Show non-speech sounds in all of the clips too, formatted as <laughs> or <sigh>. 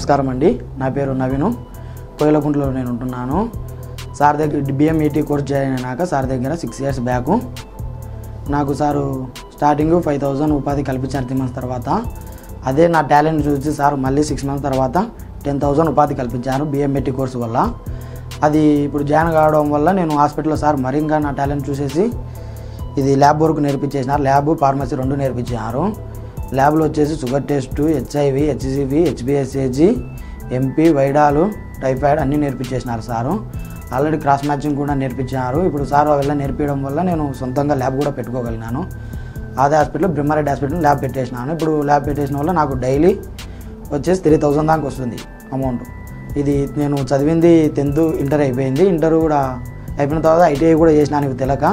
నమస్కారం అండి నా పేరు నవీను కోయలగుంటలో నేను ఉంటున్నాను సార్ దగ్గర బిఎంఈటీ e కోర్స్ జాయిన్ అయినాక సార్ దగ్గర సిక్స్ ఇయర్స్ బ్యాక్ నాకు సారు స్టార్టింగ్ ఫైవ్ థౌజండ్ ఉపాధి కల్పించారు త్రీ మంత్స్ తర్వాత అదే నా టాలెంట్ చూసి సార్ మళ్ళీ సిక్స్ మంత్స్ తర్వాత టెన్ థౌజండ్ ఉపాధి కల్పించారు బిఎంఈటీ e కోర్సు వల్ల అది ఇప్పుడు జాయిన్ కావడం వల్ల నేను హాస్పిటల్లో సార్ మరింగా నా టాలెంట్ చూసేసి ఇది ల్యాబ్ వర్క్ నేర్పించేసినారు ల్యాబ్ ఫార్మసీ రెండు నేర్పించినారు ల్యాబ్లో వచ్చేసి షుగర్ టెస్ట్ హెచ్ఐవి హెచ్సివి హెచ్బిఎస్ఏజీ ఎంపీ వైడాలు టైఫాయిడ్ అన్నీ నేర్పించేసినారు సారు ఆల్రెడీ క్రాస్ మ్యాచింగ్ కూడా నేర్పించినారు ఇప్పుడు సార్ అವೆಲ್ಲ నేర్పించడం వల్ల నేను సొంతంగా ల్యాబ్ కూడా పెట్టుకోగలిగినాను అదే హాస్పిటల్ బ్రహ్మారెడ్డి హాస్పిటల్ ల్యాబ్ పెట్టేసినాను ఇప్పుడు ల్యాబ్ పెట్టేసిన వల్ల నాకు డైలీ వచ్చేసి త్రీ థౌజండ్ దాకా వస్తుంది అమౌంట్ ఇది నేను చదివింది టెన్త్ ఇంటర్ అయిపోయింది ఇంటర్ కూడా అయిపోయిన తర్వాత ఐటీఐ కూడా చేసినాను తెలక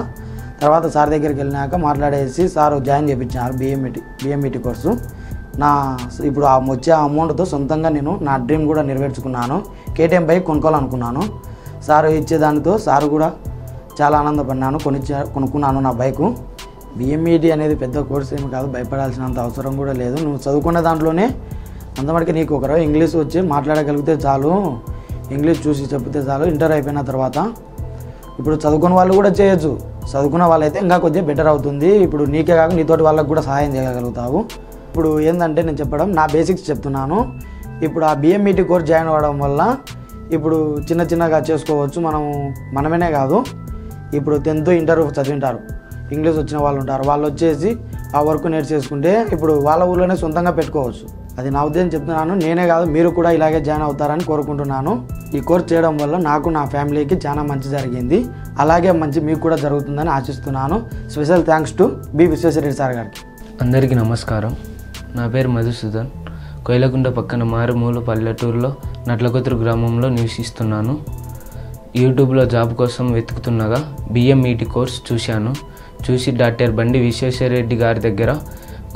తర్వాత సార్ దగ్గరికి వెళ్ళినాక మాట్లాడేసి సార్ జాయిన్ చేయించినారు BMET BMET e e course నా ఇప్పుడు ఆ వచ్చే అమౌంట్తో సొంతంగా నేను నా డ్రీమ్ కూడా నెరవేర్చుకున్నాను కేటీఎం బైక్ కొనుక్కోవాలనుకున్నాను సార్ ఇచ్చే దానితో సార్ కూడా చాలా ఆనందపడినాను కొనిచ్చా కొనుక్కున్నాను నా బైకు బిఎంఈడి e అనేది పెద్ద కోర్స్ ఏమి కాదు భయపడాల్సినంత అవసరం కూడా లేదు నువ్వు చదువుకున్న దాంట్లోనే అంతమటికి నీకు ఒకరో ఇంగ్లీష్ వచ్చి మాట్లాడగలిగితే చాలు ఇంగ్లీష్ చూసి చెప్తే చాలు ఇంటర్ అయిపోయిన తర్వాత ఇప్పుడు చదువుకున్న వాళ్ళు కూడా చేయొచ్చు చదువుకున్న వాళ్ళైతే ఇంకా కొద్దిగా బెటర్ అవుతుంది ఇప్పుడు నీకే కాక నీతోటి వాళ్ళకు కూడా సహాయం చేయగలుగుతావు ఇప్పుడు ఏంటంటే నేను చెప్పడం నా బేసిక్స్ చెప్తున్నాను ఇప్పుడు ఆ బిఎంఈటి కోర్స్ జాయిన్ అవ్వడం వల్ల ఇప్పుడు చిన్న చిన్నగా చేసుకోవచ్చు మనం మనమేనే కాదు ఇప్పుడు టెన్త్ ఇంటర్ చదివింటారు ఇంగ్లీష్ వచ్చిన వాళ్ళు ఉంటారు వాళ్ళు వచ్చేసి ఆ వర్క్ నేర్చేసుకుంటే ఇప్పుడు వాళ్ళ ఊళ్ళోనే సొంతంగా పెట్టుకోవచ్చు అది నా ఉద్దేశం చెప్తున్నాను నేనే కాదు మీరు కూడా ఇలాగే జాయిన్ అవుతారని కోరుకుంటున్నాను ఈ కోర్స్ చేయడం వల్ల నాకు నా ఫ్యామిలీకి చాలా మంచి జరిగింది అలాగే మంచి మీకు కూడా జరుగుతుందని ఆశిస్తున్నాను special thanks to B Visweswarareddy sir గారికి అందరికీ నమస్కారం నా పేరు మధుసూదన్ కోయిలకుంట పక్కన మారుమూల పల్లెటూరులో నట్లకొతురు గ్రామంలో నివసిస్తున్నాను యూట్యూబ్లో జాబ్ కోసం వెతుకుతుండగా బిఎంఈటి కోర్స్ e చూశాను చూసి డాక్టర్ బండి విశ్వేశ్వరరెడ్డి గారి దగ్గర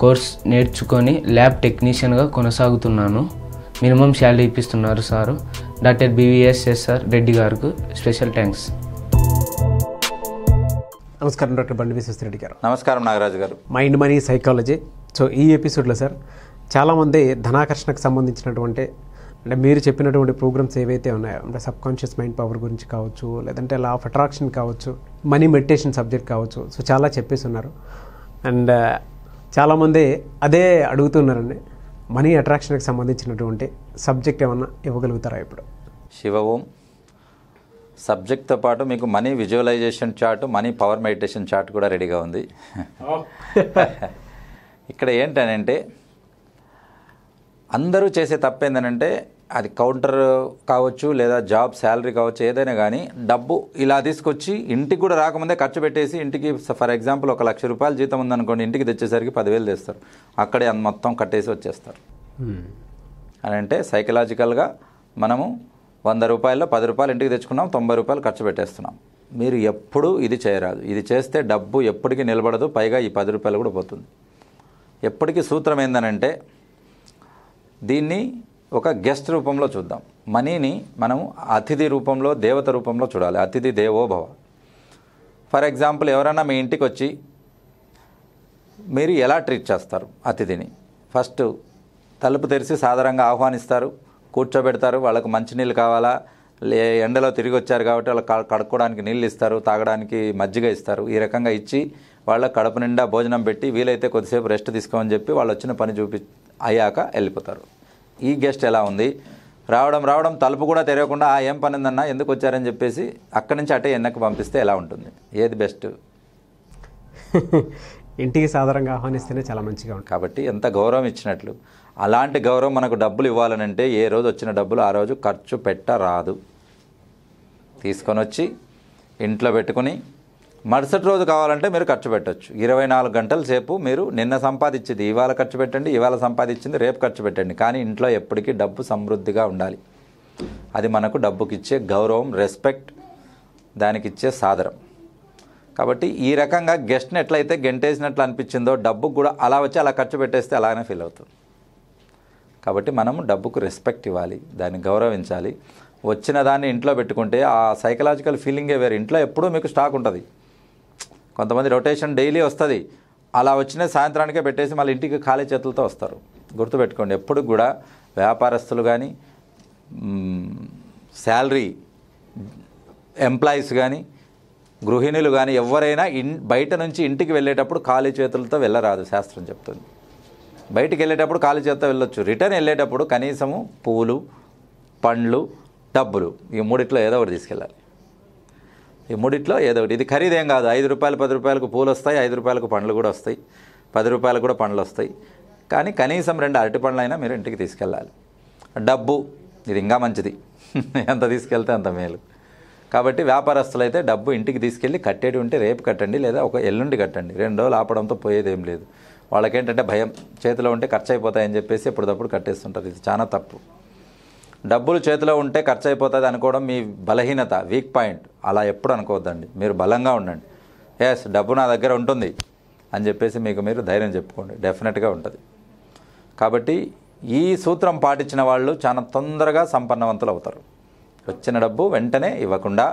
కోర్స్ నేర్చుకొని ల్యాబ్ టెక్నీషియన్గా కొనసాగుతున్నాను మినిమం శాలరీ ఇప్పిస్తున్నారు సారు డాక్టర్ బివిఎస్ఎస్ఆర్ రెడ్డి గారికి స్పెషల్ థ్యాంక్స్ నమస్కారం డాక్టర్ బండి విశ్వస్త రెడ్డి గారు నమస్కారం నాగరాజు గారు మైండ్ మనీ సైకాలజీ సో ఈ ఎపిసోడ్లో సార్ చాలామంది ధనాకర్షణకు సంబంధించినటువంటి అంటే మీరు చెప్పినటువంటి ప్రోగ్రామ్స్ ఏవైతే ఉన్నాయో అంటే సబ్కాన్షియస్ మైండ్ పవర్ గురించి కావచ్చు లేదంటే లా ఆఫ్ అట్రాక్షన్ కావచ్చు మనీ మెడిటేషన్ సబ్జెక్ట్ కావచ్చు సో చాలా చెప్పేసి ఉన్నారు అండ్ చాలామంది అదే అడుగుతున్నారండి మనీ అట్రాక్షన్కి సంబంధించినటువంటి సబ్జెక్ట్ ఏమన్నా ఇవ్వగలుగుతారా ఇప్పుడు శివ ఓం సబ్జెక్ట్తో పాటు మీకు money visualisation chart money power meditation chart కూడా రెడీగా ఉంది <laughs> ఇక్కడ ఏంటనంటే అందరూ చేసే తప్పేందనంటే అది కౌంటర్ కావచ్చు లేదా జాబ్ శాలరీ కావచ్చు ఏదైనా కానీ డబ్బు ఇలా తీసుకొచ్చి ఇంటికి కూడా రాకముందే ఖర్చు పెట్టేసి ఇంటికి ఫర్ ఎగ్జాంపుల్ ఒక లక్ష రూపాయలు జీతం ఉందనుకోండి ఇంటికి తెచ్చేసరికి పదివేలు తెస్తారు అక్కడే మొత్తం కట్టేసి వచ్చేస్తారు అని అంటే సైకలాజికల్గా మనము వంద రూపాయల్లో పది రూపాయలు ఇంటికి తెచ్చుకున్నాం తొంభై రూపాయలు ఖర్చు పెట్టేస్తున్నాం మీరు ఎప్పుడూ ఇది చేయరాదు ఇది చేస్తే డబ్బు ఎప్పటికీ నిలబడదు పైగా ఈ పది రూపాయలు కూడా పోతుంది ఎప్పటికీ సూత్రం ఏందనంటే దీన్ని ఒక గెస్ట్ రూపంలో చూద్దాం మనీని మనం అతిథి రూపంలో దేవత రూపంలో చూడాలి అతిథి దేవోభవ ఫర్ ఎగ్జాంపుల్ ఎవరైనా మీ ఇంటికి వచ్చి మీరు ఎలా ట్రీట్ చేస్తారు అతిథిని ఫస్ట్ తలుపు తెరిచి సాధారణంగా ఆహ్వానిస్తారు కూర్చోబెడతారు వాళ్ళకు మంచినీళ్ళు కావాలా లే ఎండలో తిరిగి వచ్చారు కాబట్టి వాళ్ళకి కడుక్కోవడానికి నీళ్ళు ఇస్తారు తాగడానికి మజ్జిగ ఇస్తారు ఈ రకంగా ఇచ్చి వాళ్ళ కడుపు నిండా భోజనం పెట్టి వీలైతే కొద్దిసేపు రెస్ట్ తీసుకోమని చెప్పి వాళ్ళు వచ్చిన పని చూపి అయ్యాక వెళ్ళిపోతారు ఈ గెస్ట్ ఎలా ఉంది రావడం రావడం తలుపు కూడా తెరవకుండా ఆ ఏం పనిందన్నా ఎందుకు వచ్చారని చెప్పేసి అక్కడి నుంచి అటే ఎన్నకు పంపిస్తే ఎలా ఉంటుంది ఏది బెస్ట్ <laughs> ఇంటికి సాధారణంగా ఆహ్వానిస్తేనే చాలా మంచిగా ఉంటుంది కాబట్టి ఎంత గౌరవం ఇచ్చినట్లు అలాంటి గౌరవం మనకు డబ్బులు ఇవ్వాలని అంటే ఏ రోజు వచ్చిన డబ్బులు ఆ రోజు ఖర్చు పెట్టరాదు తీసుకొని వచ్చి ఇంట్లో పెట్టుకుని మరుసటి రోజు కావాలంటే మీరు ఖర్చు పెట్టచ్చు ఇరవై నాలుగు గంటల సేపు మీరు నిన్న సంపాదించింది ఇవాళ ఖర్చు పెట్టండి ఇవాళ సంపాదించింది రేపు ఖర్చు పెట్టండి కానీ ఇంట్లో ఎప్పటికీ డబ్బు సమృద్ధిగా ఉండాలి అది మనకు డబ్బుకి ఇచ్చే గౌరవం రెస్పెక్ట్ దానికి ఇచ్చే సాదరం కాబట్టి ఈ రకంగా గెస్ట్ని ఎట్లయితే గెంటేసినట్లు అనిపించిందో డబ్బుకు కూడా అలా వచ్చి అలా ఖర్చు పెట్టేస్తే అలానే ఫీల్ అవుతుంది కాబట్టి మనము డబ్బుకు రెస్పెక్ట్ ఇవ్వాలి దాన్ని గౌరవించాలి వచ్చిన దాన్ని ఇంట్లో పెట్టుకుంటే ఆ సైకలాజికల్ ఫీలింగే వేరు ఇంట్లో ఎప్పుడూ మీకు స్టాక్ ఉంటుంది కొంతమంది రొటేషన్ డైలీ వస్తుంది అలా వచ్చిన సాయంత్రానికే పెట్టేసి మళ్ళీ ఇంటికి ఖాళీ చేతులతో వస్తారు గుర్తుపెట్టుకోండి ఎప్పుడు కూడా వ్యాపారస్తులు కానీ శాలరీ ఎంప్లాయీస్ కానీ గృహిణులు కానీ ఎవరైనా ఇన్ బయట నుంచి ఇంటికి వెళ్ళేటప్పుడు ఖాళీ చేతులతో వెళ్ళరాదు శాస్త్రం చెప్తుంది బయటికి వెళ్ళేటప్పుడు ఖాళీ చేతితో వెళ్ళొచ్చు రిటర్న్ వెళ్ళేటప్పుడు కనీసము పూలు పండ్లు డబ్బులు ఈ మూడిట్లో ఏదో ఒకటి తీసుకెళ్ళాలి ఈ మూడిట్లో ఏదో ఒకటి ఇది ఖరీదేం కాదు ఐదు రూపాయలు పది రూపాయలకు పూలు వస్తాయి ఐదు రూపాయలకు పండ్లు కూడా వస్తాయి పది రూపాయలకు కూడా పండ్లు వస్తాయి కానీ కనీసం రెండు అరటి పండ్లైనా మీరు ఇంటికి తీసుకెళ్ళాలి డబ్బు ఇది ఇంకా మంచిది <laughs> ఎంత తీసుకెళ్తే అంత మేలు కాబట్టి వ్యాపారస్తులైతే డబ్బు ఇంటికి తీసుకెళ్ళి కట్టేటి ఉంటే రేపు కట్టండి లేదా ఒక ఎల్లుండి కట్టండి రెండు రోజులు ఆపడంతో పోయేదేం లేదు వాళ్ళకేంటంటే భయం చేతిలో ఉంటే ఖర్చు అయిపోతాయని చెప్పేసి ఎప్పటిదప్పుడు కట్టేస్తుంటారు ఇది చాలా తప్పు డబ్బులు చేతిలో ఉంటే ఖర్చు అయిపోతుంది అనుకోవడం మీ బలహీనత వీక్ పాయింట్ అలా ఎప్పుడు అనుకోవద్దండి మీరు బలంగా ఉండండి ఎస్ డబ్బు నా దగ్గర ఉంటుంది అని చెప్పేసి మీకు మీరు ధైర్యం చెప్పుకోండి డెఫినెట్గా ఉంటుంది కాబట్టి ఈ సూత్రం పాటించిన వాళ్ళు చాలా తొందరగా సంపన్నవంతులు అవుతారు వచ్చిన డబ్బు వెంటనే ఇవ్వకుండా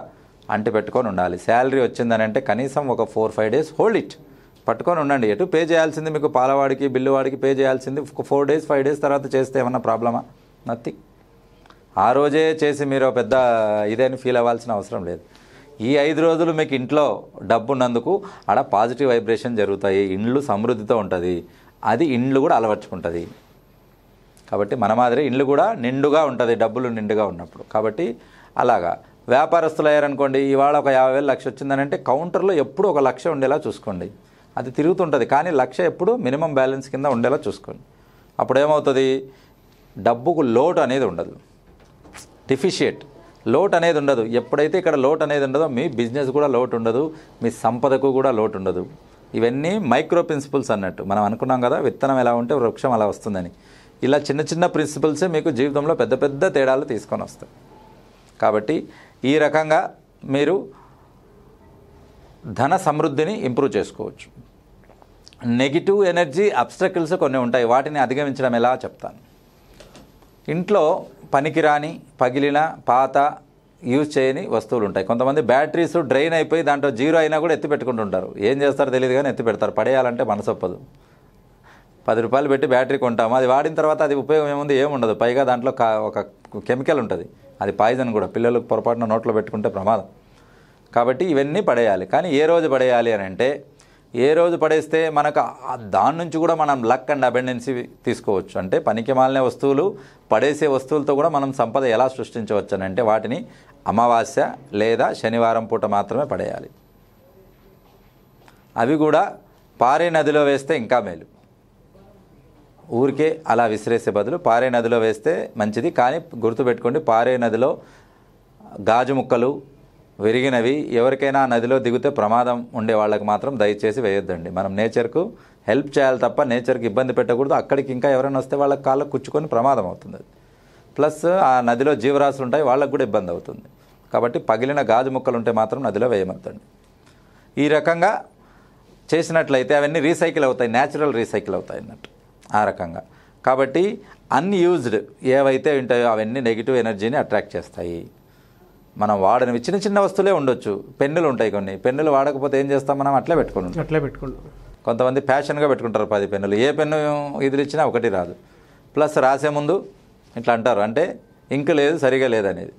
అంటి పెట్టుకొని ఉండాలి శాలరీ వచ్చిందని అంటే కనీసం ఒక four five days hold it పట్టుకొని ఉండండి ఎటు పే చేయాల్సింది మీకు పాలవాడికి బిల్లువాడికి పే చేయాల్సింది ఒక ఫోర్ డేస్ ఫైవ్ డేస్ తర్వాత చేస్తే ఏమన్నా ప్రాబ్లమా నథింగ్ ఆ రోజే చేసి మీరు పెద్ద ఇదని ఫీల్ అవ్వాల్సిన అవసరం లేదు ఈ ఐదు రోజులు మీకు ఇంట్లో డబ్బు ఉన్నందుకు ఆడ పాజిటివ్ వైబ్రేషన్ జరుగుతాయి ఇండ్లు సమృద్ధితో ఉంటుంది అది ఇండ్లు కూడా అలవర్చుకుంటుంది కాబట్టి మన మాదిరి ఇండ్లు కూడా నిండుగా ఉంటుంది డబ్బులు నిండుగా ఉన్నప్పుడు కాబట్టి అలాగా వ్యాపారస్తులు అయ్యారనుకోండి ఇవాళ ఒక యాభై వేలు లక్ష వచ్చిందనంటే కౌంటర్లో ఎప్పుడు ఒక లక్ష ఉండేలా చూసుకోండి అది తిరుగుతుంటుంది కానీ లక్ష ఎప్పుడు మినిమం బ్యాలెన్స్ కింద ఉండేలా చూసుకోండి అప్పుడు ఏమవుతుంది డబ్బుకు లోటు అనేది ఉండదు డిఫిషియట్ లోట్ అనేది ఉండదు ఎప్పుడైతే ఇక్కడ లోట్ అనేది ఉండదో మీ బిజినెస్ కూడా లోటు ఉండదు మీ సంపదకు కూడా లోటు ఉండదు ఇవన్నీ మైక్రో ప్రిన్సిపల్స్ అన్నట్టు మనం అనుకున్నాం కదా విత్తనం ఎలా ఉంటే వృక్షం అలా వస్తుందని ఇలా చిన్న చిన్న ప్రిన్సిపల్సే మీకు జీవితంలో పెద్ద పెద్ద తేడాలు తీసుకొని వస్తాయి కాబట్టి ఈ రకంగా మీరు ధన సమృద్ధిని ఇంప్రూవ్ చేసుకోవచ్చు నెగిటివ్ ఎనర్జీ అబ్స్ట్రకిల్స్ కొన్ని ఉంటాయి వాటిని అధిగమించడం ఎలా చెప్తాను ఇంట్లో పనికిరాని పగిలిన పాత యూజ్ చేయని వస్తువులు ఉంటాయి కొంతమంది బ్యాటరీస్ డ్రైన్ అయిపోయి దాంట్లో జీరో అయినా కూడా ఎత్తి పెట్టుకుంటుంటారు ఏం చేస్తారో తెలియదు కానీ ఎత్తి పెడతారు పడేయాలంటే మనసొప్పదు పది రూపాయలు పెట్టి బ్యాటరీ కొంటాము అది వాడిన తర్వాత అది ఉపయోగం ఏముంది ఏముండదు పైగా దాంట్లో ఒక కెమికల్ ఉంటుంది అది పాయిజన్ కూడా పిల్లలకు పొరపాటున నోట్లో పెట్టుకుంటే ప్రమాదం కాబట్టి ఇవన్నీ పడేయాలి కానీ ఏ రోజు పడేయాలి అని అంటే ఏ రోజు పడేస్తే మనకు దాని నుంచి కూడా మనం లక్ అండ్ అబెండెన్సీ తీసుకోవచ్చు అంటే పనికి మాలిన వస్తువులు పడేసే వస్తువులతో కూడా మనం సంపద ఎలా సృష్టించవచ్చు అని అంటే వాటిని అమావాస్య లేదా శనివారం పూట మాత్రమే పడేయాలి అవి కూడా పారే నదిలో వేస్తే ఇంకా మేలు ఊరికే అలా విసిరేసే బదులు పారే నదిలో వేస్తే మంచిది కానీ గుర్తుపెట్టుకోండి పారే నదిలో గాజు ముక్కలు విరిగినవి ఎవరికైనా నదిలో దిగితే ప్రమాదం ఉండే వాళ్ళకి మాత్రం దయచేసి వేయొద్దండి మనం నేచర్కు హెల్ప్ చేయాలి తప్ప నేచర్కి ఇబ్బంది పెట్టకూడదు అక్కడికి ఇంకా ఎవరైనా వస్తే వాళ్ళకి కాళ్ళకు కుచ్చుకొని ప్రమాదం అవుతుంది ప్లస్ ఆ నదిలో జీవరాశులు ఉంటాయి వాళ్ళకు కూడా ఇబ్బంది అవుతుంది కాబట్టి పగిలిన గాజు ముక్కలు ఉంటే మాత్రం నదిలో వేయమద్దండి ఈ రకంగా చేసినట్లయితే అవన్నీ రీసైకిల్ అవుతాయి న్యాచురల్ రీసైకిల్ అవుతాయి అన్నట్టు ఆ రకంగా కాబట్టి అన్యూజ్డ్ ఏవైతే ఉంటాయో అవన్నీ నెగిటివ్ ఎనర్జీని అట్రాక్ట్ చేస్తాయి మనం వాడనివి చిన్న చిన్న వస్తువులే ఉండొచ్చు పెన్నులు ఉంటాయి కొన్ని పెన్నులు వాడకపోతే ఏం చేస్తాం మనం అట్లే పెట్టుకుంటాం అట్లే పెట్టుకుంటాం కొంతమంది ఫ్యాషన్గా పెట్టుకుంటారు పది పెన్నులు ఏ పెన్ను ఇచ్చినా ఒకటి రాదు ప్లస్ రాసే ముందు ఇట్లా అంటారు అంటే ఇంక లేదు సరిగా లేదనేది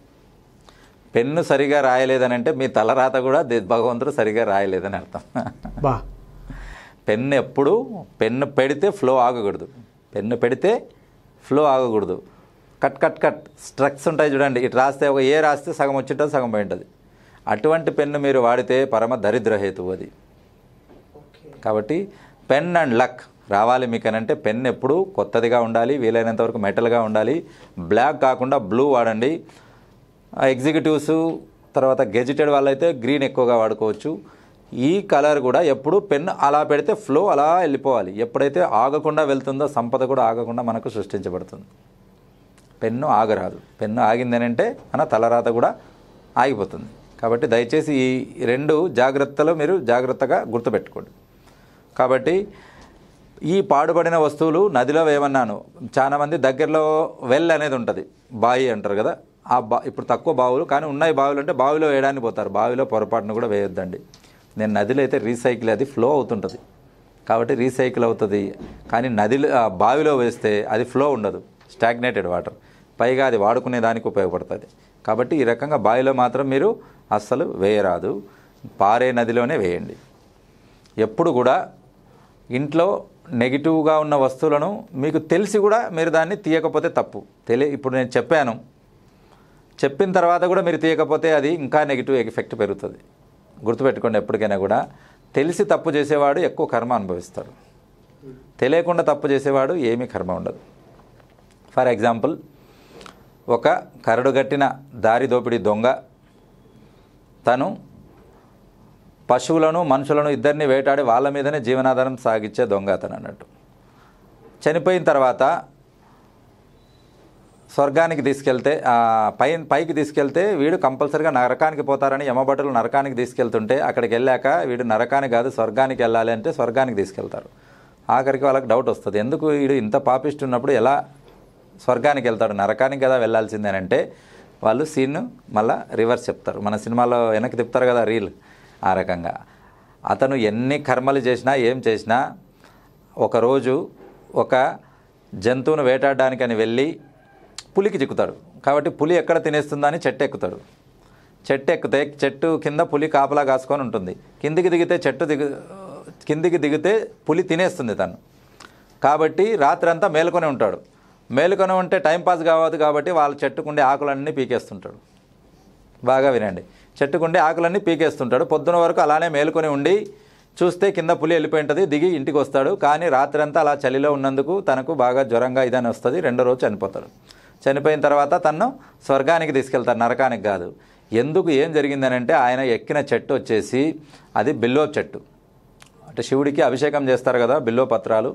పెన్ను సరిగా రాయలేదని అంటే మీ తలరాత కూడా భగవంతుడు సరిగా రాయలేదని అర్థం బా పెన్ను ఎప్పుడు పెన్ను పెడితే ఫ్లో ఆగకూడదు పెన్ను పెడితే ఫ్లో ఆగకూడదు కట్ కట్ కట్ స్ట్రక్స్ ఉంటాయి చూడండి ఇటు రాస్తే ఒక ఏ రాస్తే సగం వచ్చింటుంది సగం పోయి ఉంటుంది అటువంటి పెన్ను మీరు వాడితే పరమ దరిద్ర అది కాబట్టి పెన్ అండ్ లక్ రావాలి మీకు అని అంటే పెన్ ఎప్పుడు కొత్తదిగా ఉండాలి వీలైనంత వరకు మెటల్గా ఉండాలి బ్లాక్ కాకుండా బ్లూ వాడండి ఎగ్జిక్యూటివ్స్ తర్వాత గెజిటెడ్ వాళ్ళైతే గ్రీన్ ఎక్కువగా వాడుకోవచ్చు ఈ కలర్ కూడా ఎప్పుడు పెన్ అలా పెడితే ఫ్లో అలా వెళ్ళిపోవాలి ఎప్పుడైతే ఆగకుండా వెళ్తుందో సంపద కూడా ఆగకుండా మనకు సృష్టించబడుతుంది పెన్ను ఆగరాదు పెన్ను అంటే మన తలరాత కూడా ఆగిపోతుంది కాబట్టి దయచేసి ఈ రెండు జాగ్రత్తలు మీరు జాగ్రత్తగా గుర్తుపెట్టుకోండి కాబట్టి ఈ పాడుపడిన వస్తువులు నదిలో వేయమన్నాను చాలామంది దగ్గరలో వెల్ అనేది ఉంటుంది బావి అంటారు కదా ఆ బా ఇప్పుడు తక్కువ బావులు కానీ ఉన్నాయి బావులు అంటే బావిలో వేయడానికి పోతారు బావిలో పొరపాటును కూడా వేయొద్దండి నేను నదిలో అయితే రీసైకిల్ అది ఫ్లో అవుతుంటుంది కాబట్టి రీసైకిల్ అవుతుంది కానీ నదిలో బావిలో వేస్తే అది ఫ్లో ఉండదు స్టాగ్నేటెడ్ వాటర్ పైగా అది వాడుకునే దానికి ఉపయోగపడుతుంది కాబట్టి ఈ రకంగా బావిలో మాత్రం మీరు అస్సలు వేయరాదు పారే నదిలోనే వేయండి ఎప్పుడు కూడా ఇంట్లో నెగిటివ్గా ఉన్న వస్తువులను మీకు తెలిసి కూడా మీరు దాన్ని తీయకపోతే తప్పు తెలియ ఇప్పుడు నేను చెప్పాను చెప్పిన తర్వాత కూడా మీరు తీయకపోతే అది ఇంకా నెగిటివ్ ఎఫెక్ట్ పెరుగుతుంది గుర్తుపెట్టుకోండి ఎప్పటికైనా కూడా తెలిసి తప్పు చేసేవాడు ఎక్కువ కర్మ అనుభవిస్తాడు తెలియకుండా తప్పు చేసేవాడు ఏమీ కర్మ ఉండదు ఫర్ ఎగ్జాంపుల్ ఒక కరడుగట్టిన దారిదోపిడి దొంగ తను పశువులను మనుషులను ఇద్దరిని వేటాడి వాళ్ళ మీదనే జీవనాధారం సాగించే దొంగ అతను అన్నట్టు చనిపోయిన తర్వాత స్వర్గానికి తీసుకెళ్తే పై పైకి తీసుకెళ్తే వీడు కంపల్సరిగా నరకానికి పోతారని యమబట్టలు నరకానికి తీసుకెళ్తుంటే అక్కడికి వెళ్ళాక వీడు నరకానికి కాదు స్వర్గానికి వెళ్ళాలి అంటే స్వర్గానికి తీసుకెళ్తారు ఆఖరికి వాళ్ళకి డౌట్ వస్తుంది ఎందుకు వీడు ఇంత పాపిస్తున్నప్పుడు ఎలా స్వర్గానికి వెళ్తాడు నరకానికి కదా అంటే వాళ్ళు సీన్ మళ్ళీ రివర్స్ చెప్తారు మన సినిమాలో వెనక్కి తిప్పుతారు కదా రీల్ ఆ రకంగా అతను ఎన్ని కర్మలు చేసినా ఏం చేసినా ఒకరోజు ఒక జంతువును వేటాడడానికి అని వెళ్ళి పులికి చిక్కుతాడు కాబట్టి పులి ఎక్కడ తినేస్తుందని చెట్టు ఎక్కుతాడు చెట్టు ఎక్కితే చెట్టు కింద పులి కాపలా కాసుకొని ఉంటుంది కిందికి దిగితే చెట్టు దిగు కిందికి దిగితే పులి తినేస్తుంది తను కాబట్టి రాత్రంతా మేల్కొని ఉంటాడు మేలుకొని ఉంటే టైంపాస్ కావద్దు కాబట్టి వాళ్ళ చెట్టుకుండే ఆకులన్నీ పీకేస్తుంటాడు బాగా వినండి చెట్టుకుండే ఆకులన్నీ పీకేస్తుంటాడు పొద్దున వరకు అలానే మేలుకొని ఉండి చూస్తే కింద పులి వెళ్ళిపోయింటుంది దిగి ఇంటికి వస్తాడు కానీ రాత్రంతా అలా చలిలో ఉన్నందుకు తనకు బాగా జ్వరంగా ఇదని వస్తుంది రెండో రోజు చనిపోతాడు చనిపోయిన తర్వాత తను స్వర్గానికి తీసుకెళ్తాడు నరకానికి కాదు ఎందుకు ఏం జరిగిందనంటే ఆయన ఎక్కిన చెట్టు వచ్చేసి అది బిల్లో చెట్టు అంటే శివుడికి అభిషేకం చేస్తారు కదా బిల్లో పత్రాలు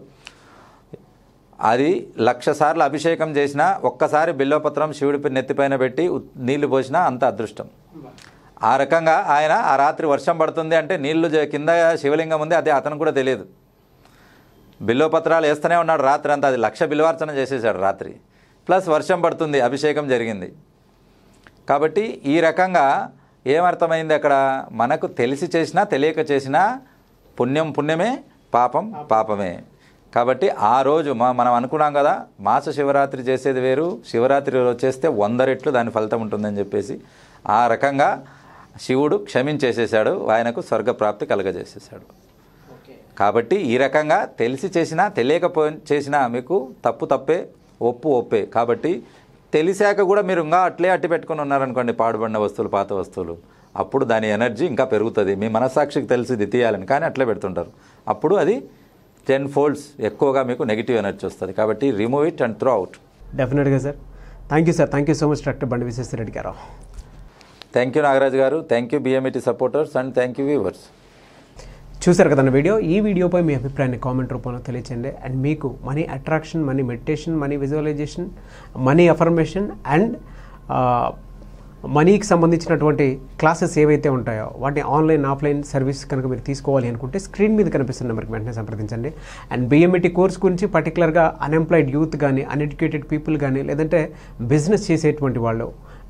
అది లక్ష సార్లు అభిషేకం చేసినా ఒక్కసారి బిల్వపత్రం శివుడి నెత్తిపైన పెట్టి నీళ్లు పోసినా అంత అదృష్టం ఆ రకంగా ఆయన ఆ రాత్రి వర్షం పడుతుంది అంటే నీళ్లు కింద శివలింగం ఉంది అదే అతను కూడా తెలియదు బిల్వపత్రాలు వేస్తూనే ఉన్నాడు రాత్రి అంతా అది లక్ష బిల్వార్చన చేసేసాడు రాత్రి ప్లస్ వర్షం పడుతుంది అభిషేకం జరిగింది కాబట్టి ఈ రకంగా ఏమర్థమైంది అక్కడ మనకు తెలిసి చేసినా తెలియక చేసినా పుణ్యం పుణ్యమే పాపం పాపమే కాబట్టి ఆ రోజు మా మనం అనుకున్నాం కదా మాస శివరాత్రి చేసేది వేరు శివరాత్రి చేస్తే వంద రెట్లు దాని ఫలితం ఉంటుందని చెప్పేసి ఆ రకంగా శివుడు క్షమించేసేసాడు ఆయనకు స్వర్గప్రాప్తి కలగజేసేసాడు కాబట్టి ఈ రకంగా తెలిసి చేసినా తెలియకపో చేసినా మీకు తప్పు తప్పే ఒప్పు ఒప్పే కాబట్టి తెలిసాక కూడా మీరు ఇంకా అట్లే అట్టి పెట్టుకుని ఉన్నారనుకోండి పాడుబడిన వస్తువులు పాత వస్తువులు అప్పుడు దాని ఎనర్జీ ఇంకా పెరుగుతుంది మీ మనస్సాక్షికి తెలిసి తీయాలని కానీ అట్లే పెడుతుంటారు అప్పుడు అది టెన్ ఫోల్డ్స్ ఎక్కువగా మీకు నెగిటివ్ ఎనర్జీ వస్తుంది కాబట్టి remove it and through out డెఫినెట్గా sir thank you sir thank you so much doctor Bandi Vishweshwarareddy garu thank you Nagaraj garu thank you BMET supporters and thank you viewers చూశారు కదన్న వీడియో ఈ వీడియోపై మీ అభిప్రాయాన్ని కామెంట్ రూపంలో తెలియచేయండి అండ్ మీకు money attraction money meditation money visualisation money affirmation and మనీకి సంబంధించినటువంటి క్లాసెస్ ఏవైతే ఉంటాయో వాటిని ఆన్లైన్ ఆఫ్లైన్ సర్వీస్ కనుక మీరు తీసుకోవాలి అనుకుంటే స్క్రీన్ మీద కనిపిస్తున్న నెంబర్కి వెంటనే సంప్రదించండి అండ్ బిఎంఈటి e కోర్స్ గురించి పర్టికులర్గా అన్ఎంప్లాయిడ్ యూత్ కానీ అన్ఎడ్యుకేటెడ్ పీపుల్ కానీ లేదంటే బిజినెస్ చేసేటువంటి వాళ్ళు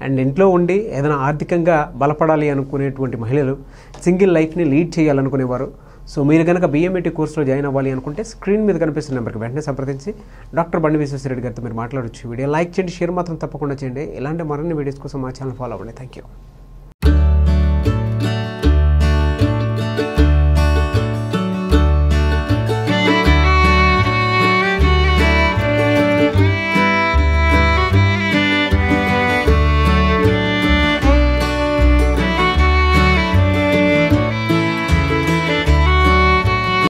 అండ్ ఇంట్లో ఉండి ఏదైనా ఆర్థికంగా బలపడాలి అనుకునేటువంటి మహిళలు సింగిల్ లైఫ్ని లీడ్ చేయాలనుకునేవారు సో మీరు కనుక బిఎంఈటీ e కోర్సులో జాయిన్ అవ్వాలి అనుకుంటే స్క్రీన్ మీద కనిపిస్తున్న నెంబర్కి వెంటనే సంప్రదించి డాక్టర్ బండి విశ్వేశ్వరరెడ్డి గారితో మీరు మాట్లాడవచ్చు వీడియో లైక్ చేయండి షేర్ మాత్రం తప్పకుండా చేయండి ఇలాంటి మరిన్ని వీడియోస్ కోసం మా ఛానల్ ఫాలో అవ్వండి థ్యాంక్ యూ